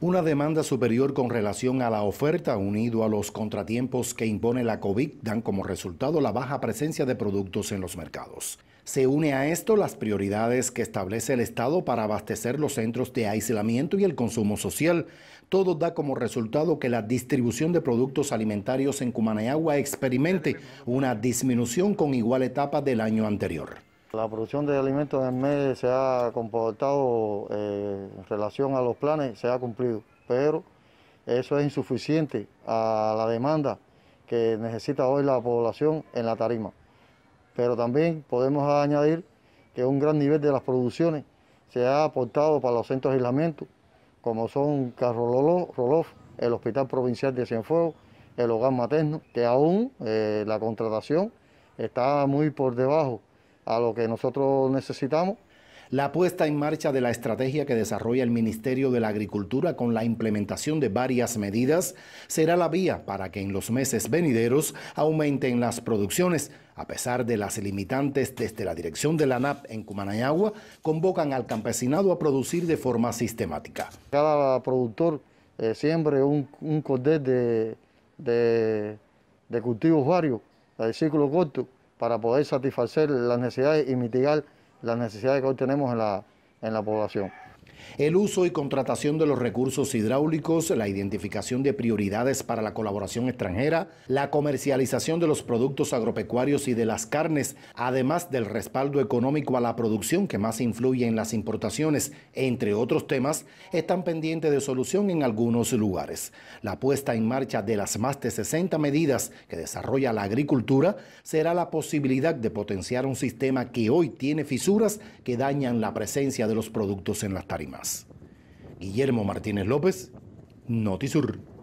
Una demanda superior con relación a la oferta unido a los contratiempos que impone la COVID dan como resultado la baja presencia de productos en los mercados. Se une a esto las prioridades que establece el Estado para abastecer los centros de aislamiento y el consumo social. Todo da como resultado que la distribución de productos alimentarios en Cumanayagua experimente una disminución con igual etapa del año anterior la producción de alimentos en el mes se ha comportado eh, en relación a los planes, se ha cumplido, pero eso es insuficiente a la demanda que necesita hoy la población en la tarima. Pero también podemos añadir que un gran nivel de las producciones se ha aportado para los centros de aislamiento, como son Carro Rolof, el Hospital Provincial de Cienfuegos, el Hogar Materno, que aún eh, la contratación está muy por debajo a lo que nosotros necesitamos. La puesta en marcha de la estrategia que desarrolla el Ministerio de la Agricultura con la implementación de varias medidas será la vía para que en los meses venideros aumenten las producciones. A pesar de las limitantes desde la dirección de la NAP en Cumanayagua, convocan al campesinado a producir de forma sistemática. Cada productor siempre eh, siembre un, un de, de cultivos varios, de ciclo corto, para poder satisfacer las necesidades y mitigar las necesidades que hoy tenemos en la, en la población. El uso y contratación de los recursos hidráulicos, la identificación de prioridades para la colaboración extranjera, la comercialización de los productos agropecuarios y de las carnes, además del respaldo económico a la producción que más influye en las importaciones, entre otros temas, están pendientes de solución en algunos lugares. La puesta en marcha de las más de 60 medidas que desarrolla la agricultura será la posibilidad de potenciar un sistema que hoy tiene fisuras que dañan la presencia de los productos en las tareas más. Guillermo Martínez López, Notisur.